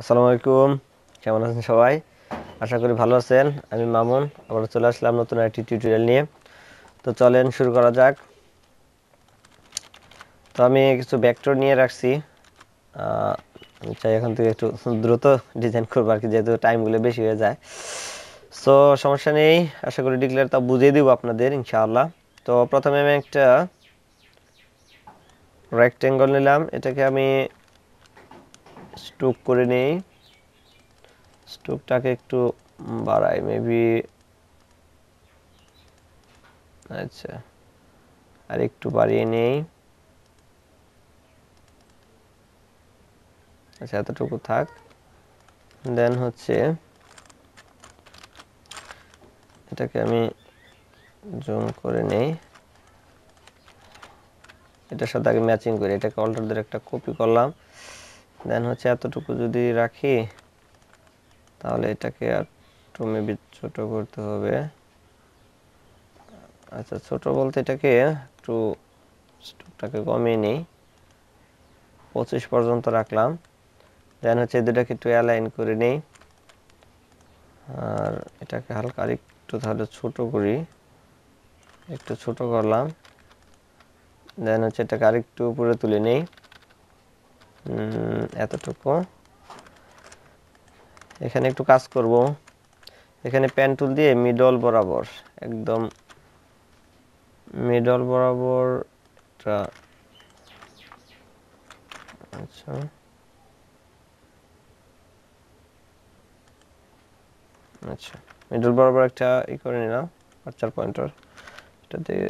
আসসালামু আলাইকুম কেমন আছেন সবাই আশা করি ভালো আছেন আমি মামুন আবার চলে আসলাম নতুন একটি টিউটোরিয়াল নিয়ে তো চলেন শুরু করা যাক তো আমি কিছু ব্যাকটোর নিয়ে রাখছি আমি চাই এখন থেকে একটু দ্রুত ডিজাইন করবো আর কি যেহেতু টাইমগুলো বেশি হয়ে যায় সো সমস্যা নেই আশা করি ডিক্লেয়ার তা বুঝিয়ে দিব আপনাদের ইনশাআল্লাহ তো প্রথমে আমি একটা রেক্টেঙ্গল নিলাম এটাকে আমি স্টোক করে নেই স্টোকটাকে একটু বাড়াই মেবি আচ্ছা আর একটু বাড়িয়ে নেই আচ্ছা এতটুকু থাক দেন হচ্ছে এটাকে আমি জুম করে নেই এটার সাথে আগে ম্যাচিং করি এটাকে অল্টারদের একটা কপি করলাম দেন হচ্ছে এতটুকু যদি রাখি তাহলে এটাকে আর একটু মেবি ছোট করতে হবে আচ্ছা ছোট বলতে এটাকে একটু স্টকটাকে কমিয়ে নিই পঁচিশ পর্যন্ত রাখলাম দেন হচ্ছে দুটাকে একটু অ্যালাইন করে নিই আর এটাকে হালকা একটু তাহলে ছোটো করি একটু ছোট করলাম দেন হচ্ছে এটাকে আরেকটু উপরে তুলে নিই এতটুকু এখানে একটু কাজ করব এখানে প্যান টুল দিয়ে মিডল বরাবর একদম মিডল বরাবর আচ্ছা আচ্ছা মিডল বরাবর একটা ই করে নিলাম আর্চার পয়েন্টার দিয়ে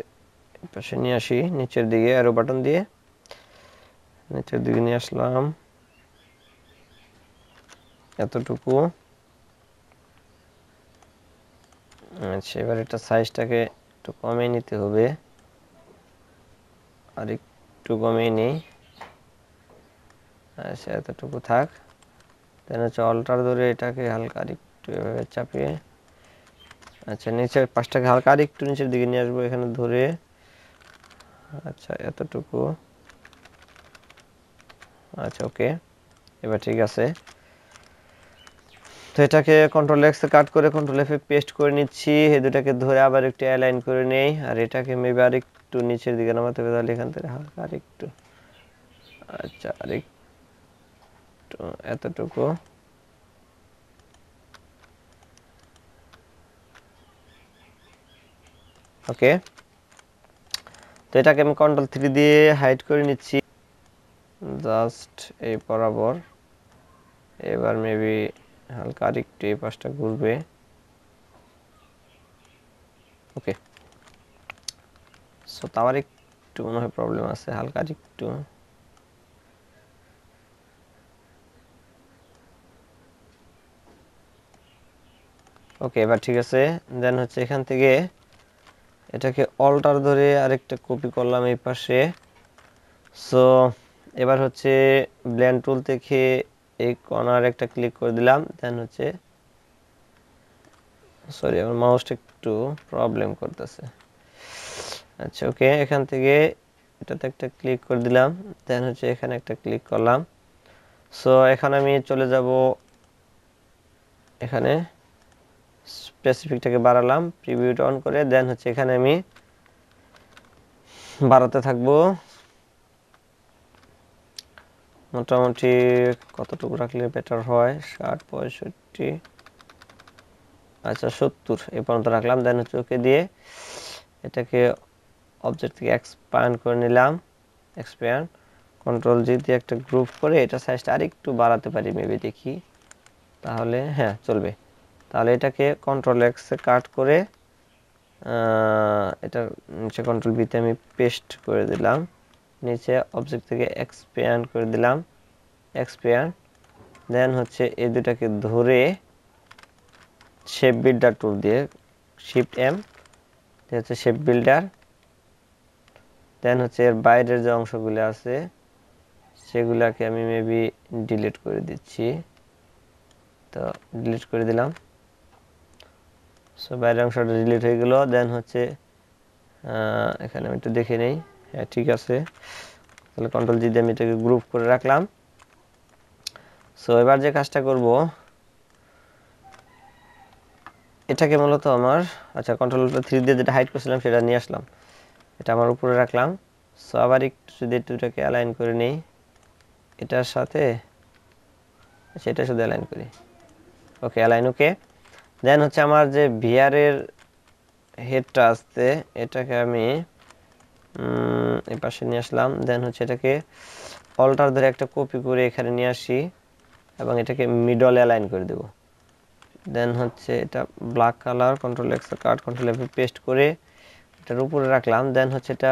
পাশে নিয়ে আসি নিচের দিকে অ্যারো বাটন দিয়ে নিচের দিকে নিয়ে আসলাম এতটুকু আচ্ছা এবার এটা সাইজটাকে একটু কমে নিতে হবে আর একটু কমে নিই আচ্ছা এতটুকু থাক তাহলে হচ্ছে অল্টার ধরে এটাকে হালকা একটু এভাবে চাপিয়ে আচ্ছা নিচের পাশটাকে হালকা আর একটু নিচের দিকে নিয়ে আসবো এখানে ধরে আচ্ছা এতটুকু আচ্ছা ওকে এবার ঠিক আছে তো এটাকে কন্ট্রোল এক্স কাট করে কন্ট্রোল এফে পেস্ট করে নিচ্ছি এই দুটাকে ধরে আবার একটু অ্যালাইন করে নেই আর এটাকে মেবি আর একটু নিচের দিকে নামাতে হবে তাহলে এখান থেকে হালকা আর একটু আচ্ছা আর একটু এতটুকু ওকে তো এটাকে আমি কন্ট্রোল থ্রি দিয়ে হাইড করে নিচ্ছি জাস্ট এই বরাবর এবার মেবি হালকা আরেকটু এই পাশটা ঘুরবে ওকে সো তাও আরেকটু মনে হয় প্রবলেম আছে হালকা আরেকটু ওকে এবার ঠিক আছে দেন হচ্ছে এখান থেকে এটাকে অল্টার ধরে আরেকটা কপি করলাম এই পাশে সো এবার হচ্ছে ব্ল্যান্ড টুল থেকে এই কর্নার একটা ক্লিক করে দিলাম দেন হচ্ছে সরি আমার মাউসটা একটু প্রবলেম করতেছে আচ্ছা ওকে এখান থেকে এটাতে একটা ক্লিক করে দিলাম দেন হচ্ছে এখানে একটা ক্লিক করলাম সো এখন আমি চলে যাব এখানে স্পেসিফিকটাকে বাড়ালাম প্রিভিউটা অন করে দেন হচ্ছে এখানে আমি বাড়াতে থাকবো মোটামুটি কতটুকু রাখলে বেটার হয় ষাট পঁয়ষট্টি আচ্ছা সত্তর এ পর্যন্ত রাখলাম দেন চোখে দিয়ে এটাকে অবজেক্ট থেকে এক্সপ্যান্ড করে নিলাম এক্সপ্যান্ড কন্ট্রোল জি দিয়ে একটা গ্রুপ করে এটা সাইজটা আরেকটু বাড়াতে পারি মেবি দেখি তাহলে হ্যাঁ চলবে তাহলে এটাকে কন্ট্রোল এক্সে কাট করে এটা নিচে কন্ট্রোল বিতে আমি পেস্ট করে দিলাম নিচে অবজেক্ট থেকে এক্সপ্যান্ড করে দিলাম এক্সপ্যান্ড দেন হচ্ছে এই দুটাকে ধরে শেপ বিল্ডার টুল দিয়ে শিফট এম হচ্ছে শেপ বিল্ডার দেন হচ্ছে এর বাইরের যে অংশগুলো আছে সেগুলাকে আমি মেবি ডিলিট করে দিচ্ছি তো ডিলিট করে দিলাম সো বাইরের অংশটা ডিলিট হয়ে গেল দেন হচ্ছে এখানে আমি একটু দেখে নেই হ্যাঁ ঠিক আছে তাহলে কন্ট্রোল জি দিয়ে আমি এটাকে গ্রুপ করে রাখলাম সো এবার যে কাজটা করব এটাকে মূলত আমার আচ্ছা কন্ট্রোল থ্রি দিয়ে যেটা হাইট করছিলাম সেটা নিয়ে আসলাম এটা আমার উপরে রাখলাম সো আবার একটু যদি দুটাকে অ্যালাইন করে নিই এটার সাথে সেটার আচ্ছা, সাথে অ্যালাইন করি ওকে অ্যালাইন ওকে দেন হচ্ছে আমার যে ভিআরের হেডটা আসতে এটাকে আমি এই পাশে নিয়ে আসলাম দেন হচ্ছে এটাকে অল্টার ধরে একটা কপি করে এখানে নিয়ে আসি এবং এটাকে মিডল অ্যালাইন করে দেব দেন হচ্ছে এটা black colour control X cut control F paste করে এটার উপরে রাখলাম দেন হচ্ছে এটা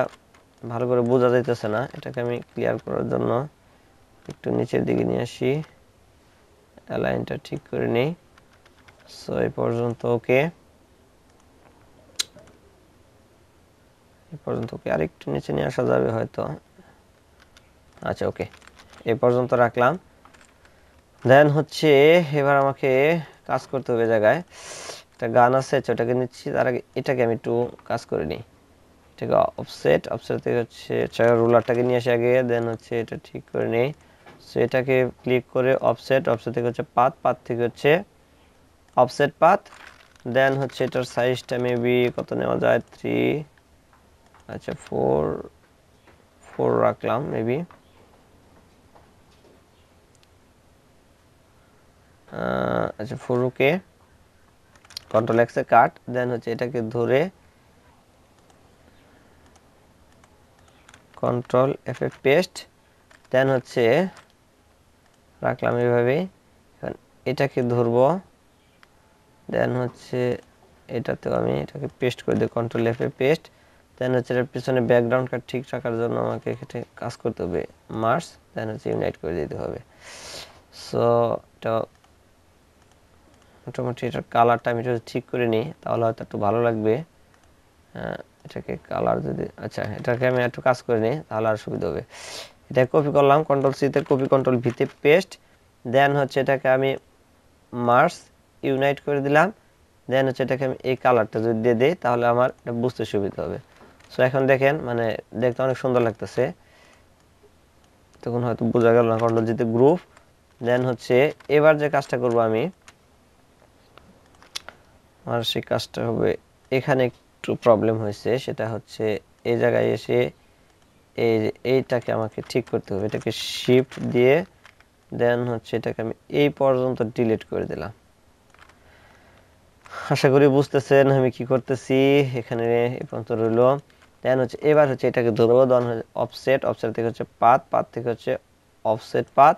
ভালো করে বোঝা যাইতেছে না এটাকে আমি ক্লিয়ার করার জন্য একটু নিচের দিকে নিয়ে আসি অ্যালাইনটা ঠিক করে নিই সো এই পর্যন্ত ওকে পর্যন্ত ওকে আরেকটু নিচে নিয়ে আসা যাবে হয়তো আচ্ছা ওকে এ পর্যন্ত রাখলাম দেন হচ্ছে এবার আমাকে কাজ করতে হবে জায়গায় একটা গান আছে আচ্ছা, ওটাকে নিচ্ছি তার আগে এটাকে আমি একটু কাজ করে নিই ঠিক অফসেট অফসেট থেকে হচ্ছে আচ্ছা, রোলারটাকে নিয়ে আসে আগে দেন হচ্ছে এটা ঠিক করে নিই সো এটাকে ক্লিক করে অফসেট অফসেট থেকে হচ্ছে পাত পাত থেকে হচ্ছে অফসেট পাত দেন হচ্ছে এটার সাইজটা মেবি কত নেওয়া যায় থ্রি আচ্ছা ফোর ফোর রাখলাম মেবি আচ্ছা ওকে কন্ট্রোল এক্সে কাট দেন হচ্ছে এটাকে ধরে কন্ট্রোল এফ এ পেস্ট দেন হচ্ছে রাখলাম এইভাবে এটাকে ধরবো দেন হচ্ছে এটাতেও আমি এটাকে পেস্ট করে দিই কন্ট্রোল এফ এ পেস্ট দেন হচ্ছে এটার পিছনে ব্যাকগ্রাউন্ড কার ঠিক রাখার জন্য আমাকে এখানে কাজ করতে হবে মার্স দেন হচ্ছে ইউনাইট করে দিতে হবে সো এটা মোটামুটি এটার কালারটা আমি যদি ঠিক করে নিই তাহলে হয়তো একটু ভালো লাগবে হ্যাঁ, এটাকে কালার যদি আচ্ছা এটাকে আমি একটু কাজ করে নিই তাহলে আর সুবিধা হবে এটা কপি করলাম কন্ট্রোল সিতে কপি কন্ট্রোল ভিতে পেস্ট দেন হচ্ছে এটাকে আমি মার্স ইউনাইট করে দিলাম দেন হচ্ছে এটাকে আমি এই কালারটা যদি দিয়ে দিই তাহলে আমার বুঝতে সুবিধা হবে সো এখন দেখেন মানে দেখতে অনেক সুন্দর লাগতেছে তখন হয়তো বোঝা গেল না কন্ট্রোল জিতে গ্রুপ দেন হচ্ছে এবার যে কাজটা করব আমি আমার সেই কাজটা হবে এখানে একটু প্রবলেম হয়েছে সেটা হচ্ছে এই জায়গায় এসে এই যে এইটাকে আমাকে ঠিক করতে হবে এটাকে শিফট দিয়ে দেন হচ্ছে এটাকে আমি এই পর্যন্ত ডিলিট করে দিলাম আশা করি বুঝতেছেন আমি কি করতেছি এখানে এ পর্যন্ত রইল দেন হচ্ছে এবার হচ্ছে এটাকে ধরবো দেন অফসেট অফসেট থেকে হচ্ছে পাত পাত থেকে হচ্ছে অফসেট পাত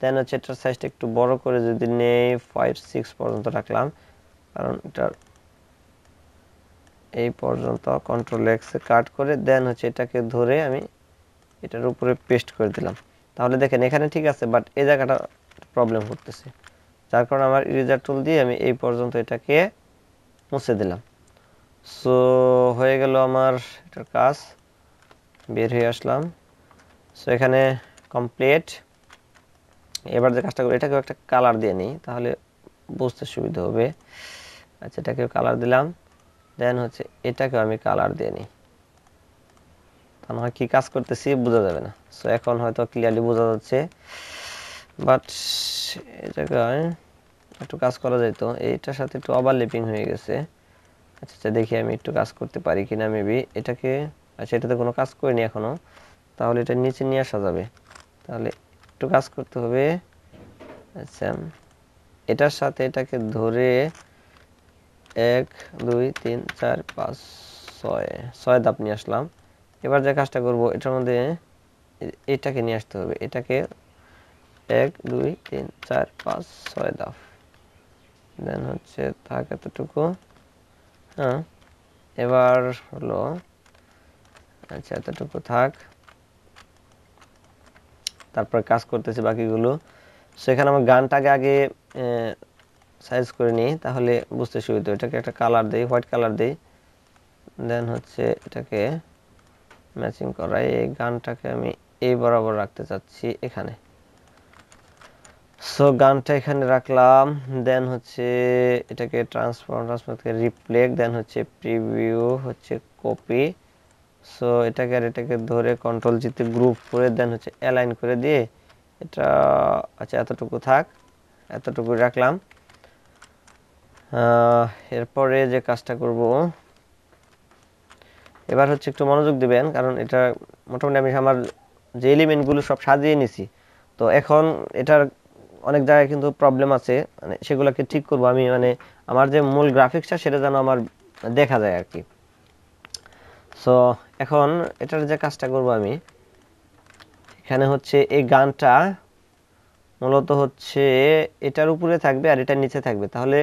দেন হচ্ছে এটার সাইজটা একটু বড় করে যদি নেই ফাইভ সিক্স পর্যন্ত রাখলাম কারণ এটার এই পর্যন্ত কন্ট্রোল এক্সে কাট করে দেন হচ্ছে এটাকে ধরে আমি এটার উপরে পেস্ট করে দিলাম তাহলে দেখেন এখানে ঠিক আছে বাট এই জায়গাটা প্রবলেম করতেছে যার কারণে আমার ইরেজার টুল দিয়ে আমি এই পর্যন্ত এটাকে মুছে দিলাম সো হয়ে গেল আমার এটার কাজ বের হয়ে আসলাম সো এখানে কমপ্লিট এবার যে কাজটা করি এটাকেও একটা কালার দিয়ে নিই তাহলে বুঝতে সুবিধা হবে আচ্ছা এটাকেও কালার দিলাম দেন হচ্ছে এটাকেও আমি কালার দিয়ে নিই তা না কী কাজ করতেছি বোঝা যাবে না সো এখন হয়তো ক্লিয়ারলি বোঝা যাচ্ছে বাট এটাকে একটু কাজ করা যাইতো এইটার সাথে একটু ওভারলেপিং হয়ে গেছে আচ্ছা আচ্ছা দেখি আমি একটু কাজ করতে পারি কিনা মেবি এটাকে আচ্ছা এটাতে কোনো কাজ করিনি এখনও তাহলে এটা নিচে নিয়ে আসা যাবে তাহলে একটু কাজ করতে হবে আচ্ছা এটার সাথে এটাকে ধরে এক দুই তিন চার পাঁচ ছয় ছয় দাপ নিয়ে আসলাম এবার যে কাজটা করব এটার মধ্যে এটাকে নিয়ে আসতে হবে এটাকে এক দুই তিন চার পাঁচ ছয় দাপ দেন হচ্ছে থাক এতটুকু হ্যাঁ। এবার হলো আচ্ছা এতটুকু থাক তারপরে কাজ করতেছি বাকিগুলো সো এখানে আমার গানটাকে আগে সাইজ করে নিই তাহলে বুঝতে সুবিধা এটাকে একটা কালার দিই হোয়াইট কালার দিই দেন হচ্ছে এটাকে ম্যাচিং করাই এই গানটাকে আমি এই বরাবর রাখতে চাচ্ছি এখানে সো গানটা এখানে রাখলাম দেন হচ্ছে এটাকে ট্রান্সফর্ম ট্রান্সফর্মকে রিপ্লেক দেন হচ্ছে প্রিভিউ হচ্ছে কপি সো এটাকে আর এটাকে ধরে কন্ট্রোল জিতে গ্রুপ করে দেন হচ্ছে অ্যালাইন করে দিয়ে এটা আচ্ছা এতটুকু থাক এতটুকু রাখলাম এরপরে যে কাজটা করব এবার হচ্ছে একটু মনোযোগ দিবেন কারণ এটা মোটামুটি আমি আমার যে এলিমেন্টগুলো সব সাজিয়ে নিছি তো এখন এটার অনেক জায়গায় কিন্তু প্রবলেম আছে মানে সেগুলোকে ঠিক করব আমি মানে আমার যে মূল গ্রাফিক্সটা সেটা যেন আমার দেখা যায় আর কি সো এখন এটার যে কাজটা করব আমি এখানে হচ্ছে এই গানটা মূলত হচ্ছে এটার উপরে থাকবে আর এটার নিচে থাকবে তাহলে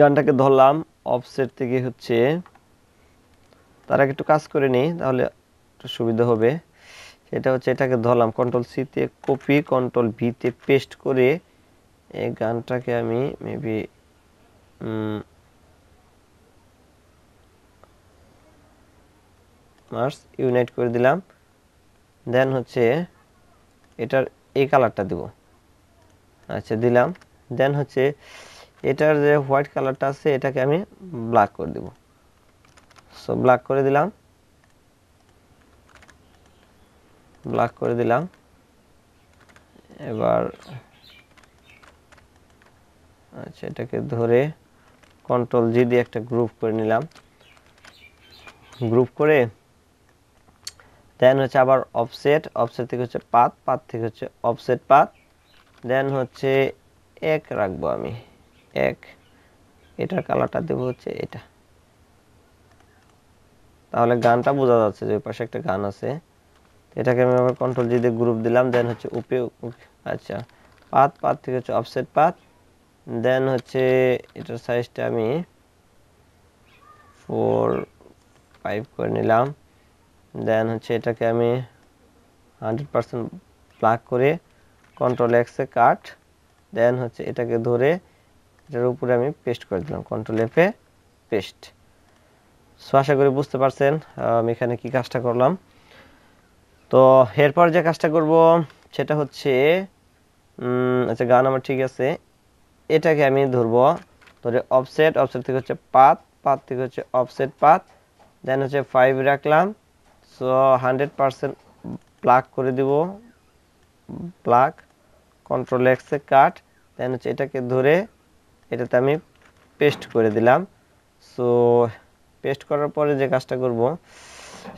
গানটাকে ধরলাম অফসেট থেকে হচ্ছে তার আগে একটু কাজ করে নিই তাহলে একটু সুবিধা হবে সেটা হচ্ছে এটাকে ধরলাম কন্ট্রোল সিতে কপি কন্ট্রোল ভিতে পেস্ট করে এই গানটাকে আমি মেবি মার্স ইউনাইট করে দিলাম দেন হচ্ছে এটার এই কালারটা দেব আচ্ছা দিলাম দেন হচ্ছে এটার যে হোয়াইট কালারটা আছে এটাকে আমি ব্ল্যাক করে দেব সো ব্ল্যাক করে দিলাম ব্ল্যাক করে দিলাম এবার আচ্ছা এটাকে ধরে কন্ট্রোল জি দিয়ে একটা গ্রুপ করে নিলাম গ্রুপ করে দেন হচ্ছে আবার অফসেট অফসেট থেকে হচ্ছে পাত পাত থেকে হচ্ছে অফসেট পাত দেন হচ্ছে এক রাখবো আমি এক এটার কালারটা দেবো হচ্ছে এটা তাহলে গানটা বোঝা যাচ্ছে যে ওই পাশে একটা গান আছে এটাকে আমি আবার কন্ট্রোল জি দিয়ে গ্রুপ দিলাম দেন হচ্ছে উপে আচ্ছা পাত পাত থেকে হচ্ছে অফসেট পাত দেন হচ্ছে এটার সাইজটা আমি ফোর ফাইভ করে নিলাম দেন হচ্ছে এটাকে আমি হান্ড্রেড পারসেন্ট প্লাগ করে কন্ট্রোল এক্সে কাট দেন হচ্ছে এটাকে ধরে এটার উপরে আমি পেস্ট করে দিলাম কন্ট্রোল এফে পেস্ট সো আশা করি বুঝতে পারছেন আমি এখানে কি কাজটা করলাম তো এরপর যে কাজটা করব সেটা হচ্ছে আচ্ছা গান আমার ঠিক আছে এটাকে আমি ধরব ধরে অফসেট অফসেট থেকে হচ্ছে পাত পাত থেকে হচ্ছে অফসেট পাত দেন হচ্ছে ফাইভ রাখলাম সো হান্ড্রেড পারসেন্ট প্লাক করে দিব প্লাক কন্ট্রোল এক্সে কাট দেন হচ্ছে এটাকে ধরে এটাতে আমি পেস্ট করে দিলাম সো পেস্ট করার পরে যে কাজটা করব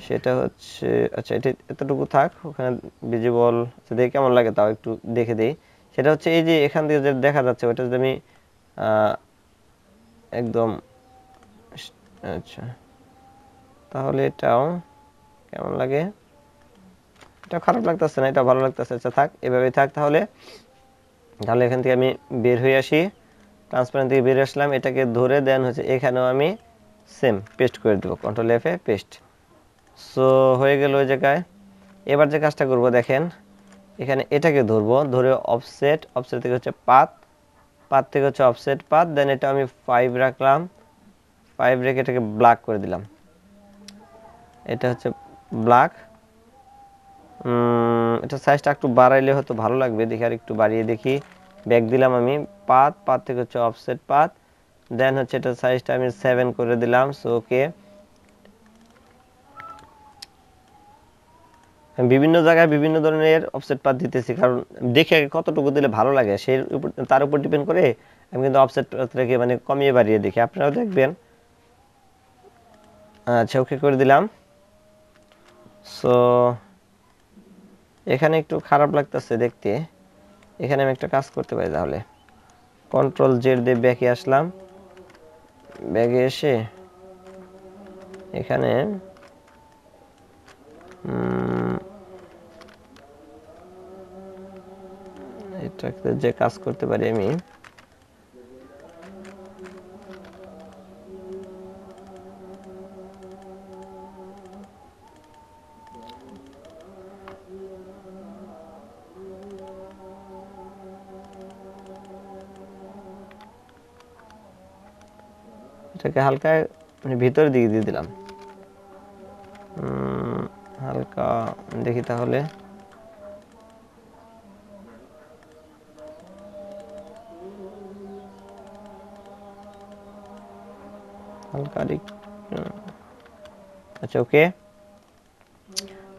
সেটা হচ্ছে আচ্ছা এটা এতটুকু থাক ওখানে ভিজিবল আচ্ছা, দেখে কেমন লাগে তাও একটু দেখে দিই সেটা হচ্ছে এই যে এখান থেকে যেটা দেখা যাচ্ছে ওটা যদি আমি একদম আচ্ছা তাহলে এটাও কেমন লাগে এটা খারাপ লাগতেছে না এটা ভালো লাগতেছে আচ্ছা থাক এভাবেই থাক তাহলে তাহলে এখান থেকে আমি বের হয়ে আসি ট্রান্সপারেন্ট থেকে বের আসলাম এটাকে ধরে দেন হচ্ছে এখানেও আমি সেম পেস্ট করে দেবো কন্ট্রোল এফে পেস্ট সো হয়ে গেল ওই জায়গায় এবার যে কাজটা করব দেখেন এখানে এটাকে ধরব ধরে অফসেট অফসেট থেকে হচ্ছে পাত পাত থেকে হচ্ছে অফসেট পাত দেন এটা আমি ফাইভ রাখলাম ফাইভ রেখে এটাকে ব্ল্যাক করে দিলাম এটা হচ্ছে ব্ল্যাক এটা সাইজটা একটু বাড়াইলে হয়তো ভালো লাগবে দেখি আর একটু বাড়িয়ে দেখি ব্যাগ দিলাম আমি পাত পাত থেকে হচ্ছে অফসেট পাত দেন হচ্ছে এটা সাইজটা আমি সেভেন করে দিলাম সো ওকে বিভিন্ন জায়গায় বিভিন্ন ধরনের অফসেট পাত দিতেছি কারণ দেখে কতটুকু দিলে ভালো লাগে সেই উপর তার উপর ডিপেন্ড করে আমি কিন্তু অফসেট পাতটাকে মানে কমিয়ে বাড়িয়ে দেখি আপনারাও দেখবেন আচ্ছা ওকে করে দিলাম সো এখানে একটু খারাপ লাগতেছে দেখতে এখানে আমি একটা কাজ করতে পারি তাহলে কন্ট্রোল জেড দিয়ে ব্যাগে আসলাম ব্যাগে এসে এখানে হুম এক্সট্রাক্টে যে কাজ করতে পারি আমি এটাকে হালকা মানে ভিতর দিকে দিয়ে দিলাম হালকা দেখি তাহলে আচ্ছা ওকে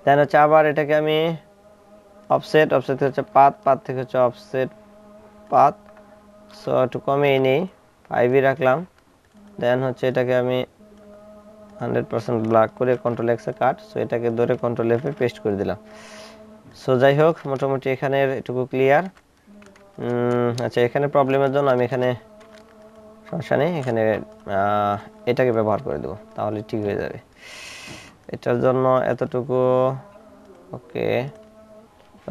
দেন হচ্ছে আবার এটাকে আমি অফসেট অফসেট হচ্ছে পাত পাত থেকে হচ্ছে অফসেট পাত সো একটু ফাইভই রাখলাম দেন হচ্ছে এটাকে আমি হান্ড্রেড পার্সেন্ট ব্ল্যাক করে কন্ট্রোল এক্সে কাট সো এটাকে ধরে কন্ট্রোল এফে পেস্ট করে দিলাম সো যাই হোক মোটামুটি এখানের এটুকু ক্লিয়ার আচ্ছা এখানে প্রবলেমের জন্য আমি এখানে সমস্যা নেই এখানে এটাকে ব্যবহার করে দেবো তাহলে ঠিক হয়ে যাবে এটার জন্য এতটুকু ওকে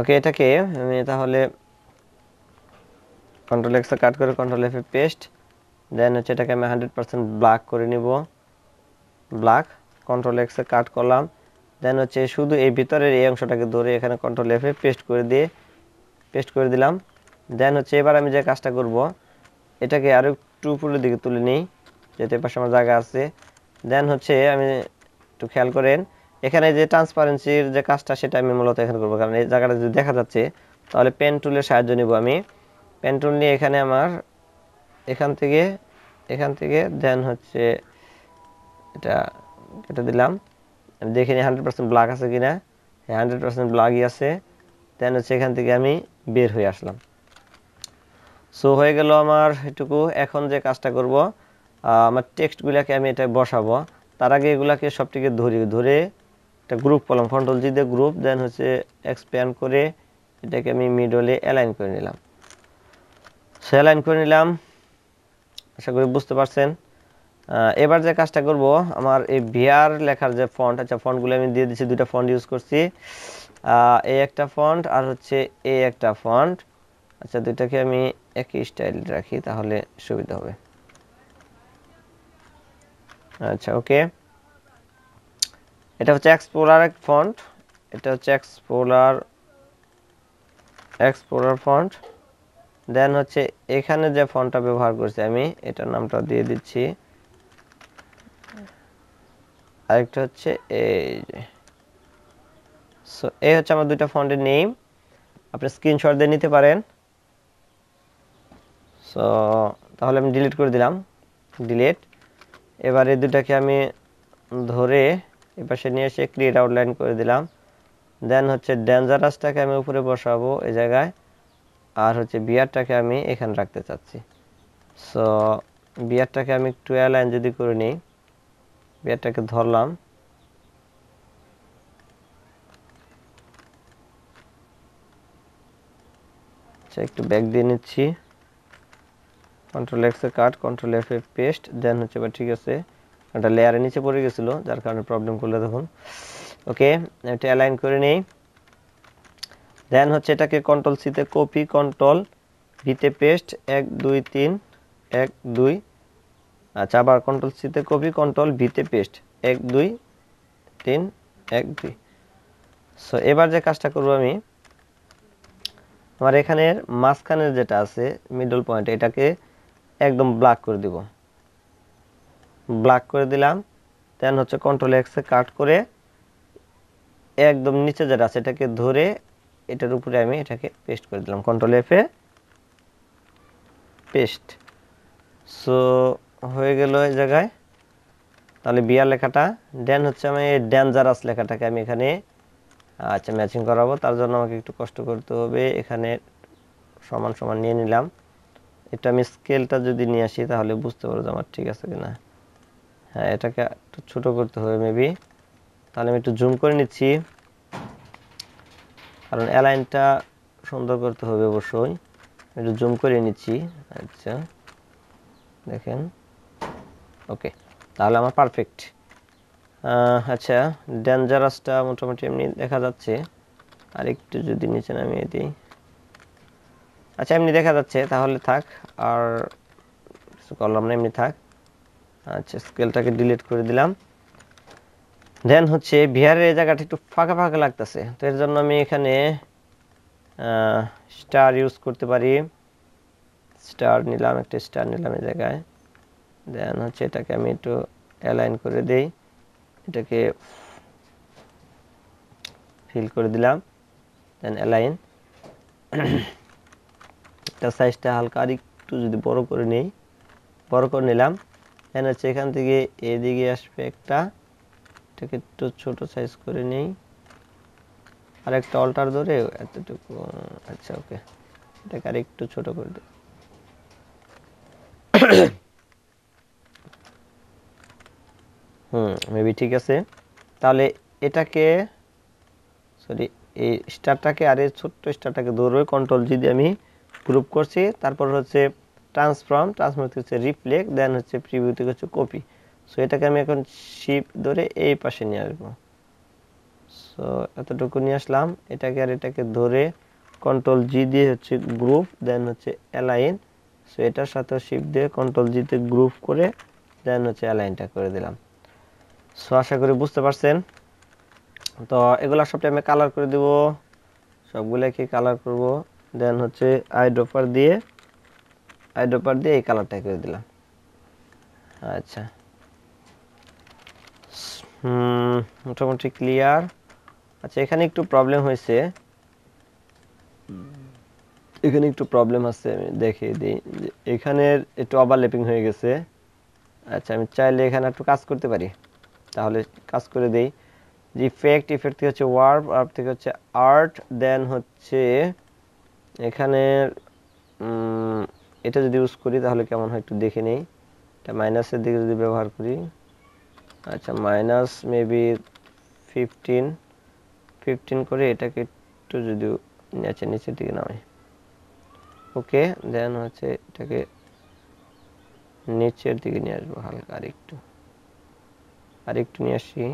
ওকে এটাকে আমি তাহলে কন্ট্রোল এক্সটা কাট করে কন্ট্রোল এফে পেস্ট দেন হচ্ছে এটাকে আমি হান্ড্রেড পার্সেন্ট ব্ল্যাক করে নিব ব্ল্যাক কন্ট্রোল এক্সে কাট করলাম দেন হচ্ছে শুধু এই ভিতরের এই অংশটাকে ধরে এখানে কন্ট্রোল এফে পেস্ট করে দিয়ে পেস্ট করে দিলাম দেন হচ্ছে এবার আমি যে কাজটা করব এটাকে আরো একটু উপরের দিকে তুলে নিই যেতে পাশে আমার জায়গা আছে দেন হচ্ছে আমি একটু খেয়াল করেন এখানে যে ট্রান্সপারেন্সির যে কাজটা সেটা আমি মূলত এখানে করবো কারণ এই জায়গাটা যদি দেখা যাচ্ছে তাহলে পেন টুলের সাহায্য নিব আমি পেন টুল নিয়ে এখানে আমার এখান থেকে এখান থেকে দেন হচ্ছে এটা কেটে দিলাম আমি দেখিনি হান্ড্রেড পার্সেন্ট ব্লাক আছে কিনা হান্ড্রেড পার্সেন্ট ব্লাকই আছে দেন হচ্ছে এখান থেকে আমি বের হয়ে আসলাম সো হয়ে গেল আমার এটুকু এখন যে কাজটা করব আমার টেক্সটগুলোকে আমি এটা বসাবো তার আগে এগুলাকে সবটিকে ধরি ধরে একটা গ্রুপ করলাম ফন্টল জি দিয়ে গ্রুপ দেন হচ্ছে এক্সপ্যান্ড করে এটাকে আমি মিডলে অ্যালাইন করে নিলাম সো অ্যালাইন করে নিলাম আশা করি বুঝতে পারছেন এবার যে কাজটা করব আমার এই ভিআর লেখার যে ফন্ট আচ্ছা ফন্টগুলো আমি দিয়ে দিচ্ছি দুটা ফন্ট ইউজ করছি এই একটা ফন্ট আর হচ্ছে এই একটা ফন্ট আচ্ছা দুইটাকে আমি একই স্টাইল রাখি তাহলে সুবিধা হবে আচ্ছা ওকে এটা হচ্ছে এক্সপোলার এক ফন্ট এটা হচ্ছে এক্সপোলার এক্সপোলার ফন্ট দেন হচ্ছে এখানে যে ফন্টটা ব্যবহার করছি আমি এটার নামটা দিয়ে দিচ্ছি আরেকটা হচ্ছে এই যে সো এই হচ্ছে আমার দুইটা ফন্টের নেম আপনি স্ক্রিনশট দিয়ে নিতে পারেন সো তাহলে আমি ডিলিট করে দিলাম ডিলিট এবার এই দুটাকে আমি ধরে এপাশে নিয়ে এসে ক্রিয়েট আউটলাইন করে দিলাম দেন হচ্ছে ডেঞ্জারাসটাকে আমি উপরে বসাবো এই জায়গায় আর হচ্ছে বিয়ারটাকে আমি এখানে রাখতে চাচ্ছি সো বিয়ারটাকে আমি একটু অ্যালাইন যদি করে নিই বিয়ারটাকে ধরলাম আচ্ছা একটু ব্যাগ দিয়ে নিচ্ছি কন্ট্রোল এক্স এর cut control F paste then হচ্ছে এবার ঠিক আছে এটা লেয়ারের নিচে পড়ে গেছিল যার কারণে প্রবলেম করলো দেখুন ওকে এটা অ্যালাইন করে নেই দেন হচ্ছে এটাকে কন্ট্রোল সিতে কপি কন্ট্রোল ভিতে পেস্ট এক দুই তিন এক দুই আচ্ছা আবার কন্ট্রোল সিতে কপি কন্ট্রোল ভিতে পেস্ট এক দুই তিন এক দুই সো এবার যে কাজটা করব আমি আমার এখানের মাঝখানের যেটা আছে মিডল পয়েন্ট এটাকে একদম ব্ল্যাক করে দিব ব্ল্যাক করে দিলাম দেন হচ্ছে কন্ট্রোল এক্সে কাট করে একদম নিচে যেটা আছে এটাকে ধরে এটার উপরে আমি এটাকে পেস্ট করে দিলাম কন্ট্রোল এফে পেস্ট সো হয়ে গেল এই জায়গায় তাহলে বিয়ার লেখাটা ড্যান হচ্ছে আমি ড্যানজারাস লেখাটাকে আমি এখানে আচ্ছা ম্যাচিং করাবো তার জন্য আমাকে একটু কষ্ট করতে হবে এখানে সমান সমান নিয়ে নিলাম এটা আমি স্কেলটা যদি নিয়ে আসি তাহলে বুঝতে পারবো আমার ঠিক আছে কিনা হ্যাঁ এটাকে একটু ছোটো করতে হবে মেবি তাহলে আমি একটু জুম করে নিচ্ছি কারণ অ্যালাইনটা সুন্দর করতে হবে অবশ্যই একটু জুম করে নিচ্ছি আচ্ছা দেখেন ওকে তাহলে আমার পারফেক্ট আচ্ছা ডেঞ্জারাসটা মোটামুটি এমনি দেখা যাচ্ছে আরেকটু যদি নিচে নামিয়ে দিই আচ্ছা এমনি দেখা যাচ্ছে তাহলে থাক আর কিছু করলাম না এমনি থাক আচ্ছা স্কেলটাকে ডিলিট করে দিলাম দেন হচ্ছে বিহারের এই জায়গাটা একটু ফাঁকা ফাঁকা লাগতেছে তো এর জন্য আমি এখানে স্টার ইউজ করতে পারি স্টার নিলাম একটা স্টার নিলাম এই জায়গায় দেন হচ্ছে এটাকে আমি একটু অ্যালাইন করে দেই এটাকে ফিল করে দিলাম দেন অ্যালাইন এটা সাইজটা হালকা আর একটু যদি বড় করে নেই বড় করে নিলাম দেন হচ্ছে এখান থেকে এদিকে আসবে একটা এটাকে একটু ছোটো সাইজ করে নিই আর একটা অল্টার ধরে এতটুকু আচ্ছা ওকে এটাকে আর একটু ছোটো করে দে হুম মেবি ঠিক আছে তাহলে এটাকে সরি এই স্টারটাকে আর এই ছোট্ট স্টারটাকে ধরবে কন্ট্রোল যদি আমি গ্রুপ করছি তারপর হচ্ছে ট্রান্সফর্ম ট্রান্সফর্ম হচ্ছে রিফ্লেক্ট দেন হচ্ছে প্রিভিউ থেকে হচ্ছে কপি সো এটাকে আমি এখন শিপ ধরে এই পাশে নিয়ে আসবো সো এতটুকু নিয়ে আসলাম এটাকে আর এটাকে ধরে কন্ট্রোল জি দিয়ে হচ্ছে গ্রুপ দেন হচ্ছে অ্যালাইন সো এটার সাথে শিপ দিয়ে কন্ট্রোল জিতে গ্রুপ করে দেন হচ্ছে অ্যালাইনটা করে দিলাম সো আশা করি বুঝতে পারছেন তো এগুলো সবটাই আমি কালার করে দেব সবগুলোকে কালার করবো দেন হচ্ছে আইড্রোপার দিয়ে আইড্রোপার দিয়ে এই কালারটা করে দিলাম আচ্ছা মোটামুটি ক্লিয়ার আচ্ছা এখানে একটু প্রবলেম হয়েছে এখানে একটু প্রবলেম আছে আমি দেখিয়ে দিই এখানের একটু ওভারল্যাপিং হয়ে গেছে আচ্ছা আমি চাইলে এখানে একটু কাজ করতে পারি তাহলে কাজ করে দিই যে ইফেক্ট ইফেক্ট থেকে হচ্ছে ওয়ার্ব আর থেকে হচ্ছে আর্ট দেন হচ্ছে এখানে এটা যদি ইউজ করি তাহলে কেমন হয় একটু দেখে নেই এটা মাইনাসের দিকে যদি ব্যবহার করি আচ্ছা মাইনাস মেবি ফিফটিন ফিফটিন করে এটাকে একটু যদি নিচে নিচের দিকে নামে ওকে দেন হচ্ছে এটাকে নিচের দিকে নিয়ে আসবো হালকা আরেকটু আরেকটু নিয়ে আসি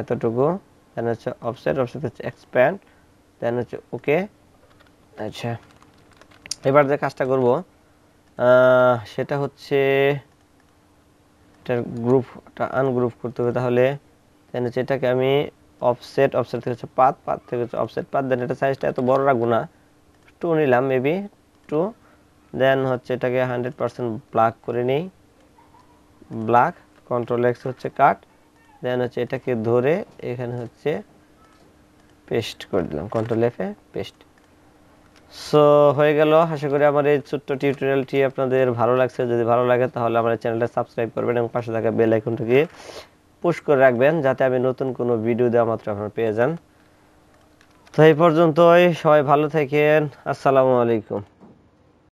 এতটুকু দেন হচ্ছে অফসেট অফসেট হচ্ছে এক্সপ্যান্ড দেন হচ্ছে ওকে আচ্ছা এবার যে কাজটা করব সেটা হচ্ছে এটার গ্রুপটা আনগ্রুপ করতে হবে তাহলে দেন হচ্ছে এটাকে আমি অফসেট অফসেট থেকে হচ্ছে পাত পাত থেকে হচ্ছে অফসেট পাত দেন এটা সাইজটা এত বড় রাখবো না টু নিলাম মেবি টু দেন হচ্ছে এটাকে হান্ড্রেড পারসেন্ট ব্ল্যাক করে নিই ব্ল্যাক কন্ট্রোল এক্স হচ্ছে কাট দেন হচ্ছে এটাকে ধরে এখানে হচ্ছে পেস্ট করে দিলাম কন্ট্রোল এফে পেস্ট সো হয়ে গেল আশা করি আমার এই ছোট্ট টিউটোরিয়ালটি আপনাদের ভালো লাগছে যদি ভালো লাগে তাহলে আমার চ্যানেলটা সাবস্ক্রাইব করবেন এবং পাশে থাকা বেল আইকনটিকে পুশ করে রাখবেন যাতে আমি নতুন কোনো ভিডিও দেওয়া মাত্র আপনারা পেয়ে যান তো এই পর্যন্তই সবাই ভালো থাকেন আসসালামু আলাইকুম